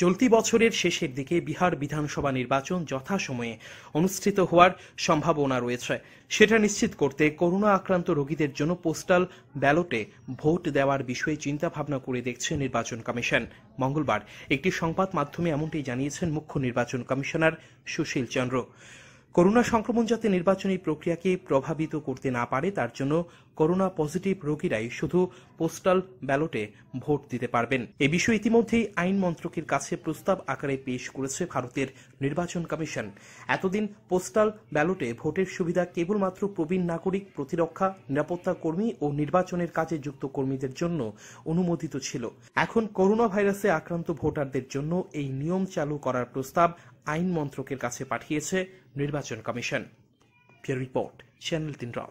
চলতি বছরের শেষের দিকে বিহার বিধানসভা নির্বাচন যথাসময়ে অনুষ্ঠিত হওয়ার সম্ভাবনা রয়েছে সেটা নিশ্চিত করতে করোনা আক্রান্ত রোগীদের জন্য পোস্টাল ব্যালটে ভোট দেওয়ার বিষয়ে চিন্তাভাবনা করে দেখছে নির্বাচন কমিশন মঙ্গলবার একটি সংবাদ মাধ্যমে এমনটি জানিয়েছেন মুখ্য নির্বাচন কমিশনার সুশীল চন্দ্র করোনা সংক্রমণ যাতে নির্বাচনী প্রক্রিয়াকে প্রভাবিত করতে না পারে তার জন্য করোনা পজিটিভ রোগীরাই শুধু পোস্টাল ব্যালটে ভোট দিতে পারবেন এ বিষয়ে ইতিমধ্যেই আইন মন্ত্রকের কাছে প্রস্তাব আকারে পেশ করেছে ভারতের নির্বাচন কমিশন এতদিন পোস্টাল ব্যালটে ভোটের সুবিধা কেবলমাত্র প্রবীণ নাগরিক প্রতিরক্ষা নিরাপত্তা কর্মী ও নির্বাচনের কাজে যুক্ত কর্মীদের জন্য অনুমোদিত ছিল এখন করোনা ভাইরাসে আক্রান্ত ভোটারদের জন্য এই নিয়ম চালু করার প্রস্তাব আইন মন্ত্রকের কাছে পাঠিয়েছে নির্বাচন কমিশন রিপোর্ট চ্যানেল তিন রাও